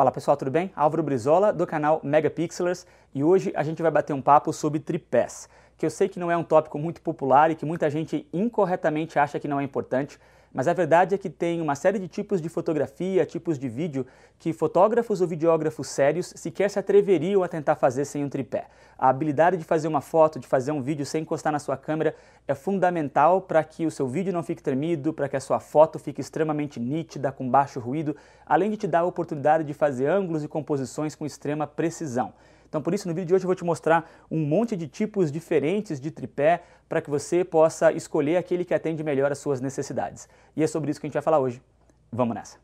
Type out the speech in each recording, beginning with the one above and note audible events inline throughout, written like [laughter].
Fala pessoal, tudo bem? Álvaro Brizola do canal Megapixelers e hoje a gente vai bater um papo sobre tripés, que eu sei que não é um tópico muito popular e que muita gente incorretamente acha que não é importante, mas a verdade é que tem uma série de tipos de fotografia, tipos de vídeo, que fotógrafos ou videógrafos sérios sequer se atreveriam a tentar fazer sem um tripé. A habilidade de fazer uma foto, de fazer um vídeo sem encostar na sua câmera é fundamental para que o seu vídeo não fique tremido, para que a sua foto fique extremamente nítida, com baixo ruído, além de te dar a oportunidade de fazer ângulos e composições com extrema precisão. Então por isso no vídeo de hoje eu vou te mostrar um monte de tipos diferentes de tripé para que você possa escolher aquele que atende melhor as suas necessidades. E é sobre isso que a gente vai falar hoje. Vamos nessa!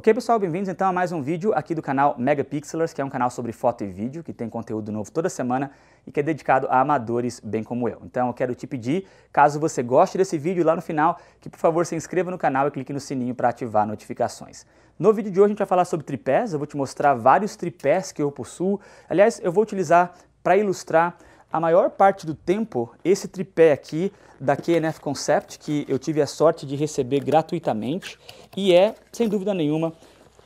Ok, pessoal, bem-vindos então a mais um vídeo aqui do canal Megapixelers, que é um canal sobre foto e vídeo, que tem conteúdo novo toda semana e que é dedicado a amadores bem como eu. Então eu quero te pedir, caso você goste desse vídeo lá no final, que por favor se inscreva no canal e clique no sininho para ativar notificações. No vídeo de hoje a gente vai falar sobre tripés, eu vou te mostrar vários tripés que eu possuo. Aliás, eu vou utilizar para ilustrar a maior parte do tempo, esse tripé aqui da KNF Concept, que eu tive a sorte de receber gratuitamente, e é, sem dúvida nenhuma,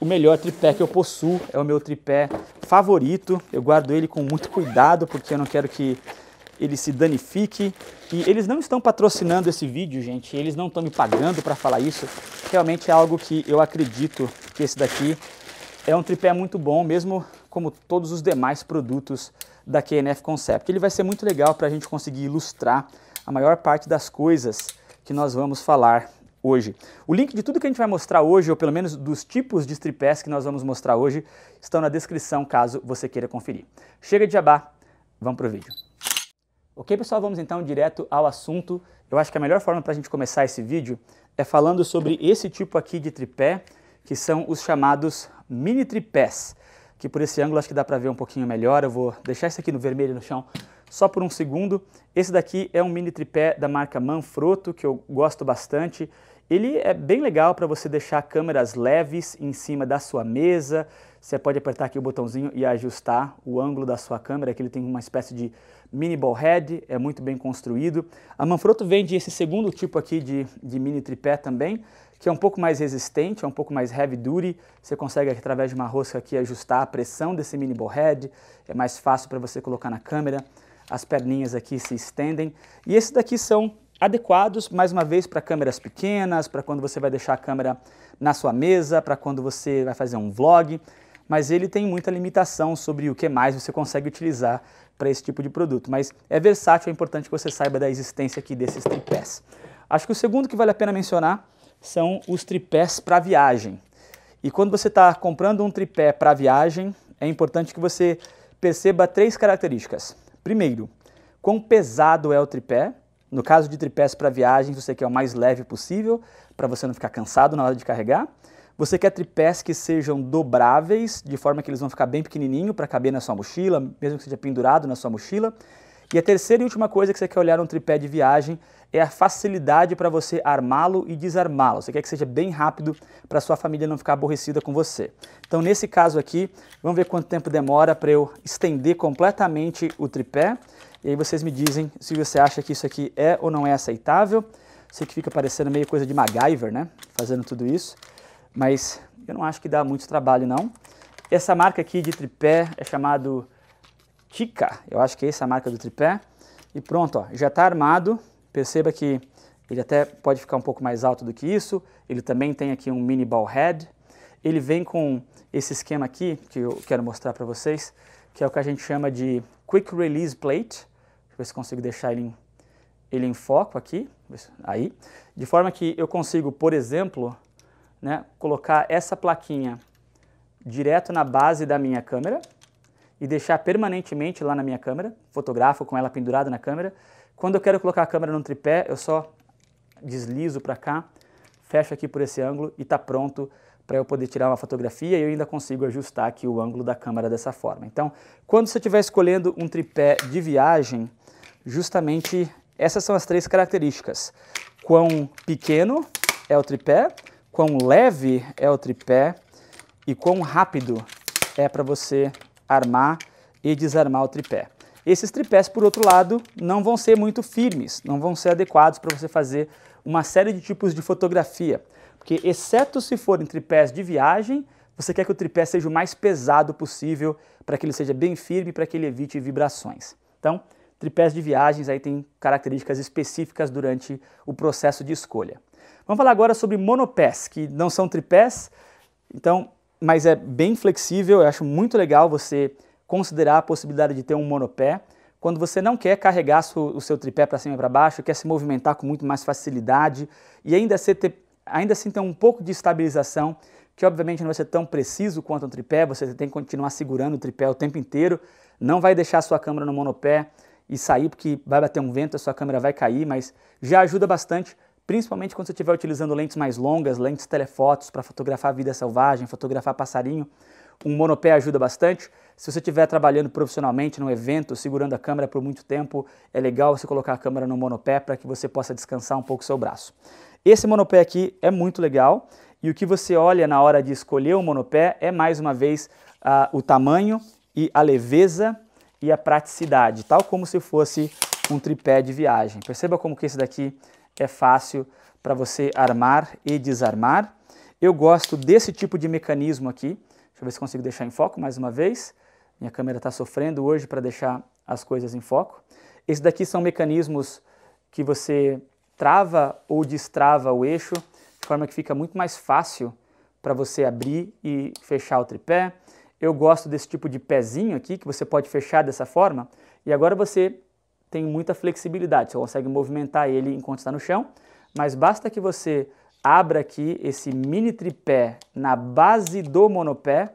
o melhor tripé que eu possuo, é o meu tripé favorito. Eu guardo ele com muito cuidado, porque eu não quero que ele se danifique. E eles não estão patrocinando esse vídeo, gente, eles não estão me pagando para falar isso. Realmente é algo que eu acredito que esse daqui é um tripé muito bom, mesmo como todos os demais produtos da KNF Concept. Ele vai ser muito legal para a gente conseguir ilustrar a maior parte das coisas que nós vamos falar hoje. O link de tudo que a gente vai mostrar hoje, ou pelo menos dos tipos de tripés que nós vamos mostrar hoje, estão na descrição caso você queira conferir. Chega de jabá, vamos para o vídeo. Ok, pessoal, vamos então direto ao assunto. Eu acho que a melhor forma para a gente começar esse vídeo é falando sobre esse tipo aqui de tripé, que são os chamados mini tripés que por esse ângulo acho que dá para ver um pouquinho melhor. Eu vou deixar isso aqui no vermelho no chão só por um segundo. Esse daqui é um mini tripé da marca Manfrotto, que eu gosto bastante. Ele é bem legal para você deixar câmeras leves em cima da sua mesa. Você pode apertar aqui o botãozinho e ajustar o ângulo da sua câmera, que ele tem uma espécie de mini ball head, é muito bem construído. A Manfrotto vende esse segundo tipo aqui de, de mini tripé também, que é um pouco mais resistente, é um pouco mais heavy duty. Você consegue, através de uma rosca aqui, ajustar a pressão desse mini head. É mais fácil para você colocar na câmera. As perninhas aqui se estendem. E esses daqui são adequados, mais uma vez, para câmeras pequenas, para quando você vai deixar a câmera na sua mesa, para quando você vai fazer um vlog, mas ele tem muita limitação sobre o que mais você consegue utilizar para esse tipo de produto. Mas é versátil, é importante que você saiba da existência aqui desses tripés. Acho que o segundo que vale a pena mencionar são os tripés para viagem. E quando você está comprando um tripé para viagem, é importante que você perceba três características. Primeiro, quão pesado é o tripé. No caso de tripés para viagem, você quer o mais leve possível, para você não ficar cansado na hora de carregar. Você quer tripés que sejam dobráveis, de forma que eles vão ficar bem pequenininho para caber na sua mochila, mesmo que seja pendurado na sua mochila. E a terceira e última coisa que você quer olhar um tripé de viagem é a facilidade para você armá-lo e desarmá-lo. Você quer que seja bem rápido para sua família não ficar aborrecida com você. Então, nesse caso aqui, vamos ver quanto tempo demora para eu estender completamente o tripé. E aí vocês me dizem se você acha que isso aqui é ou não é aceitável. Sei que fica parecendo meio coisa de MacGyver, né? Fazendo tudo isso. Mas eu não acho que dá muito trabalho, não. Essa marca aqui de tripé é chamado Tica, eu acho que é essa a marca do tripé. E pronto, ó, já está armado, perceba que ele até pode ficar um pouco mais alto do que isso, ele também tem aqui um mini ball head, ele vem com esse esquema aqui, que eu quero mostrar para vocês, que é o que a gente chama de Quick Release Plate, deixa eu ver se consigo deixar ele em, ele em foco aqui, aí, de forma que eu consigo, por exemplo, né, colocar essa plaquinha direto na base da minha câmera, e deixar permanentemente lá na minha câmera, fotografo com ela pendurada na câmera. Quando eu quero colocar a câmera num tripé, eu só deslizo para cá, fecho aqui por esse ângulo e está pronto para eu poder tirar uma fotografia e eu ainda consigo ajustar aqui o ângulo da câmera dessa forma. Então, quando você estiver escolhendo um tripé de viagem, justamente essas são as três características. Quão pequeno é o tripé, quão leve é o tripé e quão rápido é para você armar e desarmar o tripé. Esses tripés, por outro lado, não vão ser muito firmes, não vão ser adequados para você fazer uma série de tipos de fotografia, porque exceto se forem tripés de viagem, você quer que o tripé seja o mais pesado possível para que ele seja bem firme, para que ele evite vibrações. Então, tripés de viagens aí tem características específicas durante o processo de escolha. Vamos falar agora sobre monopés, que não são tripés. Então, mas é bem flexível, eu acho muito legal você considerar a possibilidade de ter um monopé. Quando você não quer carregar o seu tripé para cima e para baixo, quer se movimentar com muito mais facilidade e ainda, ter, ainda assim ter um pouco de estabilização, que obviamente não vai ser tão preciso quanto um tripé, você tem que continuar segurando o tripé o tempo inteiro, não vai deixar a sua câmera no monopé e sair porque vai bater um vento, a sua câmera vai cair, mas já ajuda bastante principalmente quando você estiver utilizando lentes mais longas, lentes telefotos para fotografar vida selvagem, fotografar passarinho. Um monopé ajuda bastante. Se você estiver trabalhando profissionalmente num evento, segurando a câmera por muito tempo, é legal você colocar a câmera no monopé para que você possa descansar um pouco o seu braço. Esse monopé aqui é muito legal e o que você olha na hora de escolher o monopé é mais uma vez o tamanho e a leveza e a praticidade, tal como se fosse um tripé de viagem. Perceba como que esse daqui é fácil para você armar e desarmar. Eu gosto desse tipo de mecanismo aqui. Deixa eu ver se consigo deixar em foco mais uma vez. Minha câmera está sofrendo hoje para deixar as coisas em foco. Esses daqui são mecanismos que você trava ou destrava o eixo, de forma que fica muito mais fácil para você abrir e fechar o tripé. Eu gosto desse tipo de pezinho aqui, que você pode fechar dessa forma. E agora você tem muita flexibilidade, você consegue movimentar ele enquanto está no chão, mas basta que você abra aqui esse mini tripé na base do monopé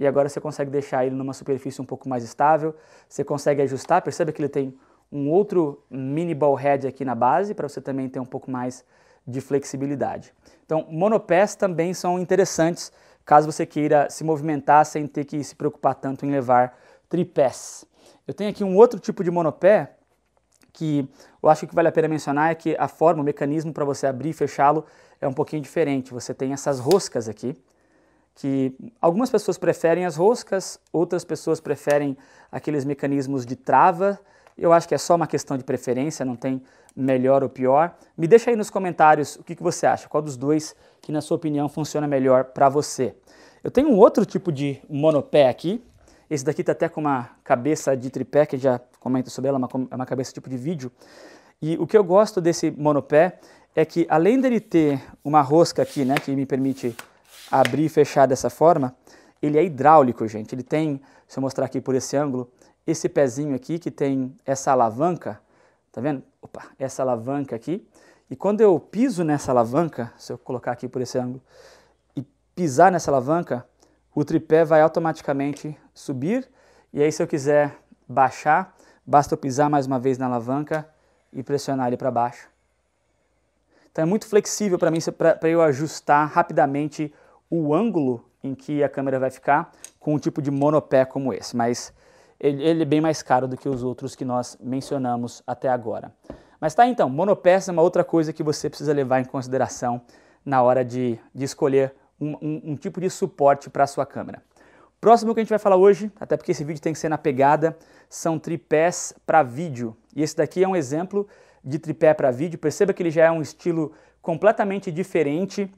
e agora você consegue deixar ele numa superfície um pouco mais estável, você consegue ajustar, percebe que ele tem um outro mini ball head aqui na base para você também ter um pouco mais de flexibilidade. Então, monopés também são interessantes caso você queira se movimentar sem ter que se preocupar tanto em levar tripés. Eu tenho aqui um outro tipo de monopé que eu acho que vale a pena mencionar é que a forma, o mecanismo para você abrir e fechá-lo é um pouquinho diferente. Você tem essas roscas aqui, que algumas pessoas preferem as roscas, outras pessoas preferem aqueles mecanismos de trava. Eu acho que é só uma questão de preferência, não tem melhor ou pior. Me deixa aí nos comentários o que, que você acha, qual dos dois que na sua opinião funciona melhor para você. Eu tenho um outro tipo de monopé aqui, esse daqui está até com uma cabeça de tripé que já comenta sobre ela, é, é uma cabeça tipo de vídeo. E o que eu gosto desse monopé é que além dele ter uma rosca aqui, né, que me permite abrir e fechar dessa forma, ele é hidráulico, gente. Ele tem, se eu mostrar aqui por esse ângulo, esse pezinho aqui que tem essa alavanca, tá vendo? Opa, essa alavanca aqui. E quando eu piso nessa alavanca, se eu colocar aqui por esse ângulo, e pisar nessa alavanca, o tripé vai automaticamente subir, e aí se eu quiser baixar, Basta eu pisar mais uma vez na alavanca e pressionar ele para baixo. Então é muito flexível para mim para eu ajustar rapidamente o ângulo em que a câmera vai ficar com um tipo de monopé como esse, mas ele, ele é bem mais caro do que os outros que nós mencionamos até agora. Mas tá então, monopé é uma outra coisa que você precisa levar em consideração na hora de, de escolher um, um, um tipo de suporte para a sua câmera. Próximo que a gente vai falar hoje, até porque esse vídeo tem que ser na pegada, são tripés para vídeo. E esse daqui é um exemplo de tripé para vídeo. Perceba que ele já é um estilo completamente diferente.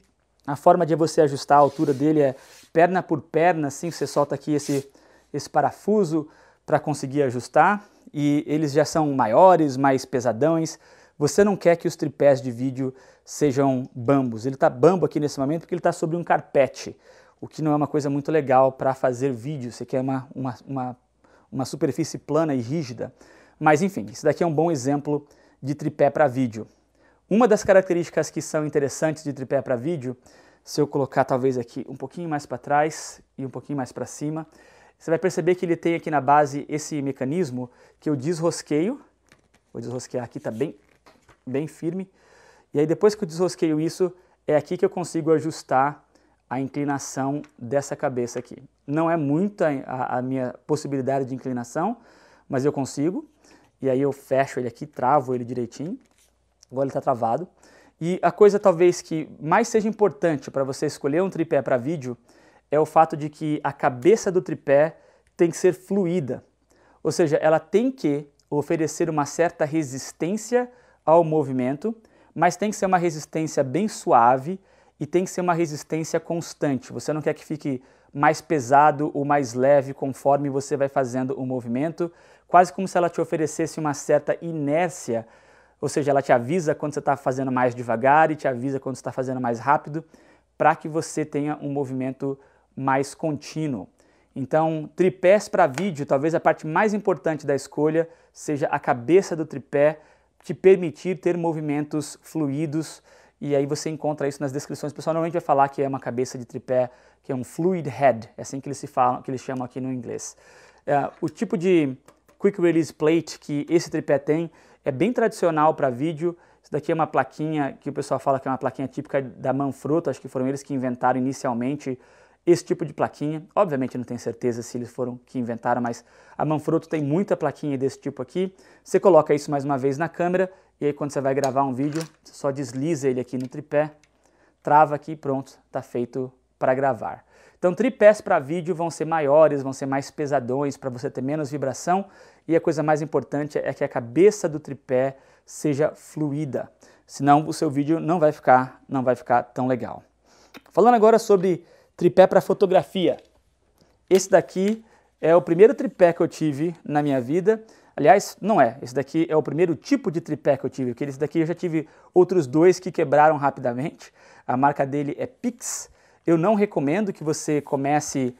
A forma de você ajustar a altura dele é perna por perna, assim você solta aqui esse, esse parafuso para conseguir ajustar. E eles já são maiores, mais pesadões. Você não quer que os tripés de vídeo sejam bambos. Ele está bambo aqui nesse momento porque ele está sobre um carpete, o que não é uma coisa muito legal para fazer vídeo. Você quer uma, uma, uma uma superfície plana e rígida. Mas enfim, isso daqui é um bom exemplo de tripé para vídeo. Uma das características que são interessantes de tripé para vídeo, se eu colocar talvez aqui um pouquinho mais para trás e um pouquinho mais para cima, você vai perceber que ele tem aqui na base esse mecanismo que eu desrosqueio, vou desrosquear aqui, está bem, bem firme, e aí depois que eu desrosqueio isso, é aqui que eu consigo ajustar a inclinação dessa cabeça aqui. Não é muita a, a, minha possibilidade de inclinação, mas eu consigo. E aí eu fecho ele aqui, travo ele direitinho. Agora ele está travado. E a coisa talvez que mais seja importante para você escolher um tripé para vídeo é o fato de que a cabeça do tripé tem que ser fluida. Ou seja, ela tem que oferecer uma certa resistência ao movimento, mas tem que ser uma resistência bem suave, e tem que ser uma resistência constante. Você não quer que fique mais pesado ou mais leve conforme você vai fazendo o movimento, quase como se ela te oferecesse uma certa inércia, ou seja, ela te avisa quando você está fazendo mais devagar e te avisa quando você está fazendo mais rápido, para que você tenha um movimento mais contínuo. Então, tripés para vídeo, talvez a parte mais importante da escolha seja a cabeça do tripé te permitir ter movimentos fluidos e aí você encontra isso nas descrições. O pessoal normalmente vai falar que é uma cabeça de tripé, que é um fluid head, é assim que eles se falam, que eles chamam aqui no inglês. É, o tipo de quick release plate que esse tripé tem é bem tradicional para vídeo. Isso daqui é uma plaquinha que o pessoal fala que é uma plaquinha típica da Manfrotto, acho que foram eles que inventaram inicialmente esse tipo de plaquinha. Obviamente não tenho certeza se eles foram que inventaram, mas a Manfrotto tem muita plaquinha desse tipo aqui. Você coloca isso mais uma vez na câmera e aí quando você vai gravar um vídeo, você só desliza ele aqui no tripé, trava aqui e pronto, está feito para gravar. Então tripés para vídeo vão ser maiores, vão ser mais pesadões para você ter menos vibração e a coisa mais importante é que a cabeça do tripé seja fluida. Senão o seu vídeo não vai ficar, não vai ficar tão legal. Falando agora sobre tripé para fotografia. Esse daqui é o primeiro tripé que eu tive na minha vida. Aliás, não é. Esse daqui é o primeiro tipo de tripé que eu tive, porque esse daqui eu já tive outros dois que quebraram rapidamente. A marca dele é Pix. Eu não recomendo que você comece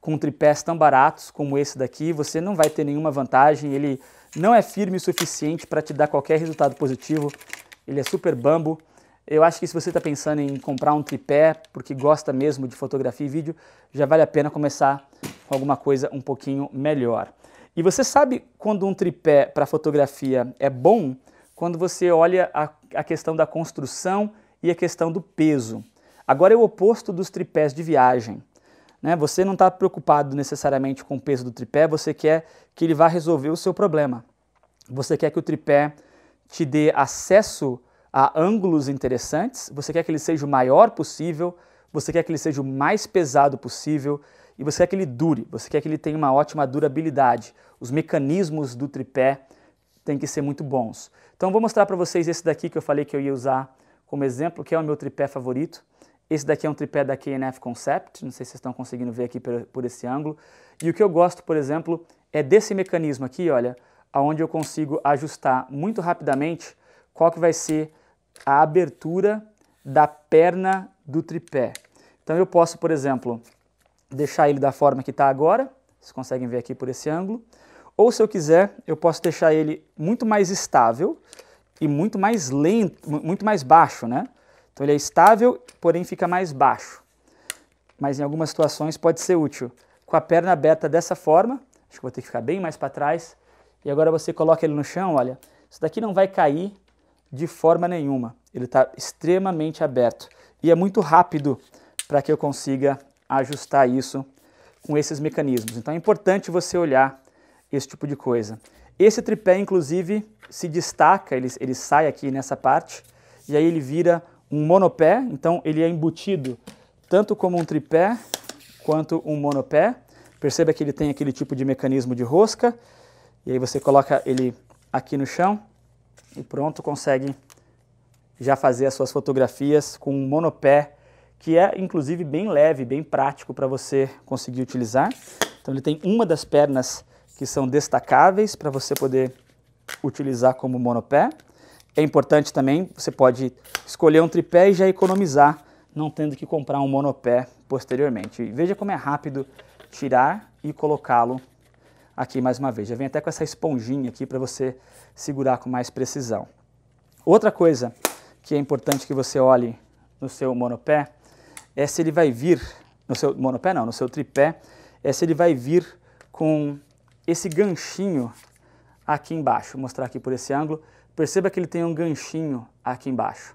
com tripés tão baratos como esse daqui, você não vai ter nenhuma vantagem, ele não é firme o suficiente para te dar qualquer resultado positivo, ele é super bambo. Eu acho que se você está pensando em comprar um tripé, porque gosta mesmo de fotografia e vídeo, já vale a pena começar com alguma coisa um pouquinho melhor. E você sabe quando um tripé para fotografia é bom? Quando você olha a, a, questão da construção e a questão do peso. Agora é o oposto dos tripés de viagem. Né? Você não está preocupado necessariamente com o peso do tripé, você quer que ele vá resolver o seu problema. Você quer que o tripé te dê acesso a ângulos interessantes, você quer que ele seja o maior possível, você quer que ele seja o mais pesado possível, e você quer que ele dure, você quer que ele tenha uma ótima durabilidade. Os mecanismos do tripé têm que ser muito bons. Então vou mostrar para vocês esse daqui que eu falei que eu ia usar como exemplo, que é o meu tripé favorito. Esse daqui é um tripé da KNF Concept, não sei se vocês estão conseguindo ver aqui por, por esse ângulo. E o que eu gosto, por exemplo, é desse mecanismo aqui, olha, onde eu consigo ajustar muito rapidamente qual que vai ser a abertura da perna do tripé. Então eu posso, por exemplo, deixar ele da forma que está agora, vocês conseguem ver aqui por esse ângulo, ou se eu quiser, eu posso deixar ele muito mais estável e muito mais lento, muito mais baixo, né? Então ele é estável, porém fica mais baixo. Mas em algumas situações pode ser útil. Com a perna aberta dessa forma, acho que vou ter que ficar bem mais para trás, e agora você coloca ele no chão, olha, isso daqui não vai cair de forma nenhuma. Ele está extremamente aberto e é muito rápido para que eu consiga ajustar isso com esses mecanismos. Então é importante você olhar esse tipo de coisa. Esse tripé, inclusive, se destaca, ele, ele sai aqui nessa parte, e aí ele vira um monopé, então ele é embutido tanto como um tripé quanto um monopé. Perceba que ele tem aquele tipo de mecanismo de rosca, e aí você coloca ele aqui no chão e pronto, consegue já fazer as suas fotografias com um monopé que é inclusive bem leve, bem prático para você conseguir utilizar. Então ele tem uma das pernas que são destacáveis para você poder utilizar como monopé. É importante também, você pode escolher um tripé e já economizar, não tendo que comprar um monopé posteriormente. veja como é rápido tirar e colocá-lo aqui mais uma vez. Já vem até com essa esponjinha aqui para você segurar com mais precisão. Outra coisa que é importante que você olhe no seu monopé é se ele vai vir, no seu monopé não, no seu tripé, é se ele vai vir com esse ganchinho aqui embaixo. Vou mostrar aqui por esse ângulo. Perceba que ele tem um ganchinho aqui embaixo.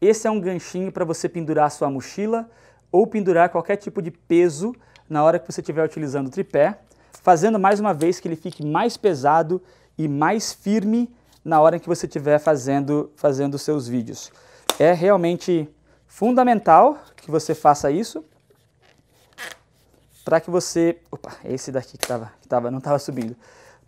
Esse é um ganchinho para você pendurar a sua mochila ou pendurar qualquer tipo de peso na hora que você estiver utilizando o tripé, fazendo mais uma vez que ele fique mais pesado e mais firme na hora em que você estiver fazendo, fazendo seus vídeos. É realmente fundamental que você faça isso para que você. Opa, é esse daqui que, tava, que tava, não estava subindo.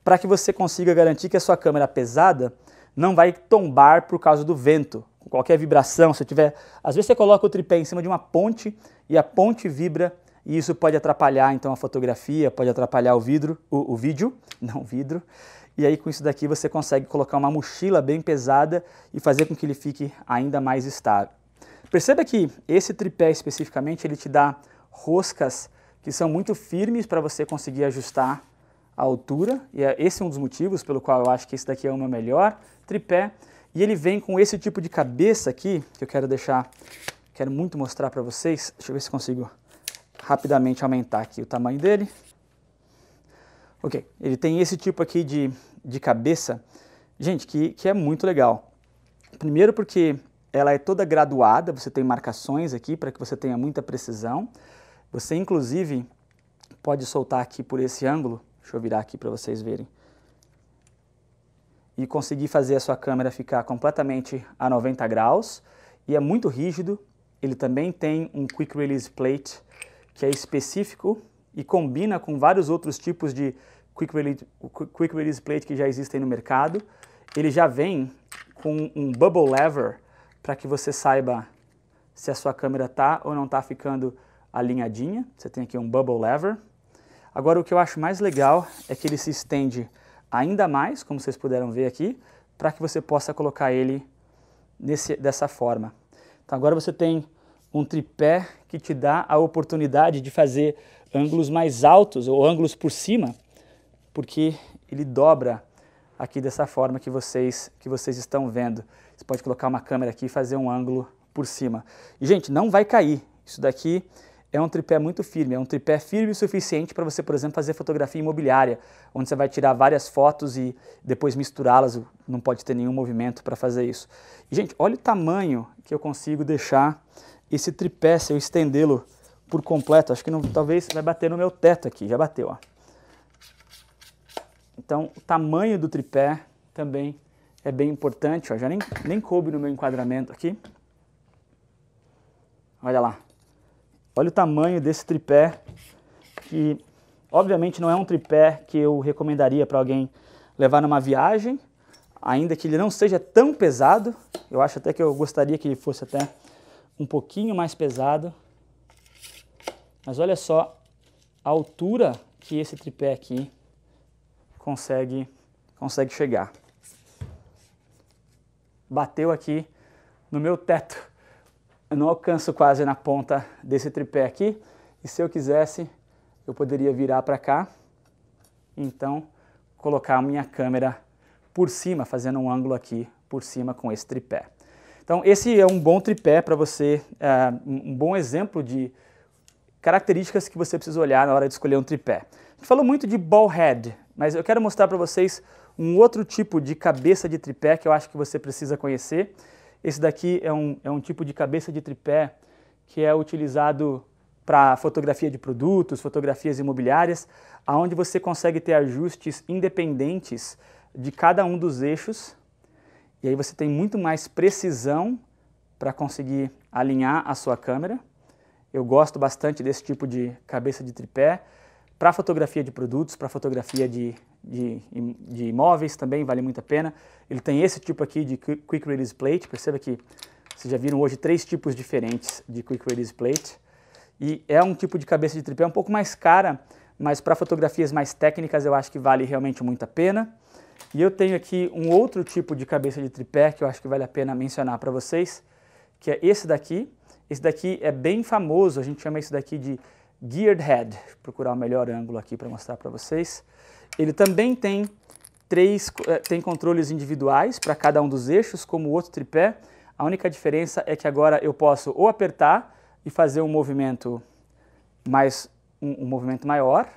Para que você consiga garantir que a sua câmera pesada não vai tombar por causa do vento, com qualquer vibração. Se tiver, às vezes você coloca o tripé em cima de uma ponte e a ponte vibra e isso pode atrapalhar então a fotografia, pode atrapalhar o vidro, o, o vídeo, [laughs] não o vidro. E aí com isso daqui você consegue colocar uma mochila bem pesada e fazer com que ele fique ainda mais estável. Perceba que esse tripé especificamente ele te dá roscas que são muito firmes para você conseguir ajustar a altura, e é esse é um dos motivos pelo qual eu acho que esse daqui é o meu melhor tripé, e ele vem com esse tipo de cabeça aqui, que eu quero deixar, quero muito mostrar para vocês, deixa eu ver se consigo rapidamente aumentar aqui o tamanho dele. Ok, ele tem esse tipo aqui de, de cabeça, gente, que, que é muito legal. Primeiro porque ela é toda graduada, você tem marcações aqui para que você tenha muita precisão. Você, inclusive, pode soltar aqui por esse ângulo, deixa eu virar aqui para vocês verem, e conseguir fazer a sua câmera ficar completamente a 90 graus. E é muito rígido, ele também tem um Quick Release Plate que é específico e combina com vários outros tipos de Quick Release, quick release Plate que já existem no mercado. Ele já vem com um Bubble Lever, para que você saiba se a sua câmera está ou não está ficando alinhadinha. Você tem aqui um bubble lever. Agora o que eu acho mais legal é que ele se estende ainda mais, como vocês puderam ver aqui, para que você possa colocar ele nesse, dessa forma. Então agora você tem um tripé que te dá a oportunidade de fazer ângulos mais altos ou ângulos por cima, porque ele dobra aqui dessa forma que vocês, que vocês estão vendo. Você pode colocar uma câmera aqui e fazer um ângulo por cima. E, gente, não vai cair. Isso daqui é um tripé muito firme, é um tripé firme o suficiente para você, por exemplo, fazer fotografia imobiliária, onde você vai tirar várias fotos e depois misturá-las, não pode ter nenhum movimento para fazer isso. E, gente, olha o tamanho que eu consigo deixar esse tripé, se eu estendê-lo por completo, acho que não, talvez vai bater no meu teto aqui, já bateu, ó. Então, o tamanho do tripé também é bem importante, ó, já nem, nem coube no meu enquadramento aqui. Olha lá. Olha o tamanho desse tripé, que obviamente não é um tripé que eu recomendaria para alguém levar numa viagem, ainda que ele não seja tão pesado. Eu acho até que eu gostaria que ele fosse até um pouquinho mais pesado. Mas olha só a altura que esse tripé aqui consegue, consegue chegar bateu aqui no meu teto. Eu não alcanço quase na ponta desse tripé aqui. E se eu quisesse, eu poderia virar para cá. Então, colocar a minha câmera por cima, fazendo um ângulo aqui por cima com esse tripé. Então, esse é um bom tripé para você, é, um bom exemplo de características que você precisa olhar na hora de escolher um tripé. A gente falou muito de ball head, mas eu quero mostrar para vocês um outro tipo de cabeça de tripé que eu acho que você precisa conhecer, esse daqui é um, é um tipo de cabeça de tripé que é utilizado para fotografia de produtos, fotografias imobiliárias, aonde você consegue ter ajustes independentes de cada um dos eixos e aí você tem muito mais precisão para conseguir alinhar a sua câmera. Eu gosto bastante desse tipo de cabeça de tripé para fotografia de produtos, para fotografia de, de, de, imóveis também, vale muito a pena. Ele tem esse tipo aqui de Quick Release Plate, perceba que vocês já viram hoje três tipos diferentes de Quick Release Plate. E é um tipo de cabeça de tripé um pouco mais cara, mas para fotografias mais técnicas eu acho que vale realmente muito a pena. E eu tenho aqui um outro tipo de cabeça de tripé que eu acho que vale a pena mencionar para vocês, que é esse daqui. Esse daqui é bem famoso, a gente chama isso daqui de Geared Head. Vou procurar o melhor ângulo aqui para mostrar para vocês. Ele também tem três eh, tem controles individuais para cada um dos eixos, como o outro tripé. A única diferença é que agora eu posso ou apertar e fazer um movimento mais um, um movimento maior,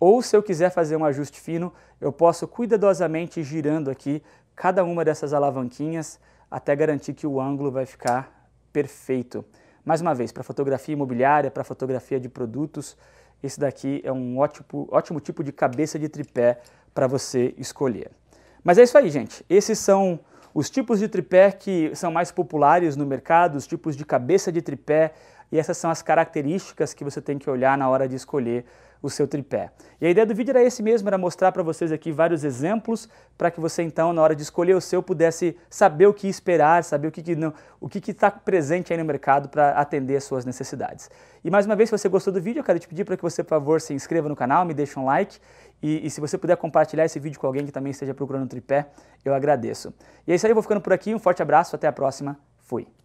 ou se eu quiser fazer um ajuste fino, eu posso cuidadosamente ir girando aqui cada uma dessas alavanquinhas até garantir que o ângulo vai ficar perfeito. Mais uma vez, para fotografia imobiliária, para fotografia de produtos, esse daqui é um ótimo, ótimo tipo de cabeça de tripé para você escolher. Mas é isso aí, gente. Esses são os tipos de tripé que são mais populares no mercado, os tipos de cabeça de tripé, e essas são as características que você tem que olhar na hora de escolher o seu tripé. E a ideia do vídeo era esse mesmo, era mostrar para vocês aqui vários exemplos para que você então, na hora de escolher o seu, pudesse saber o que esperar, saber o que, que não, o que está presente aí no mercado para atender as suas necessidades. E mais uma vez, se você gostou do vídeo, eu quero te pedir para que você, por favor, se inscreva no canal, me deixe um like e, e, se você puder compartilhar esse vídeo com alguém que também esteja procurando um tripé, eu agradeço. E é isso aí, eu vou ficando por aqui, um forte abraço, até a próxima, fui!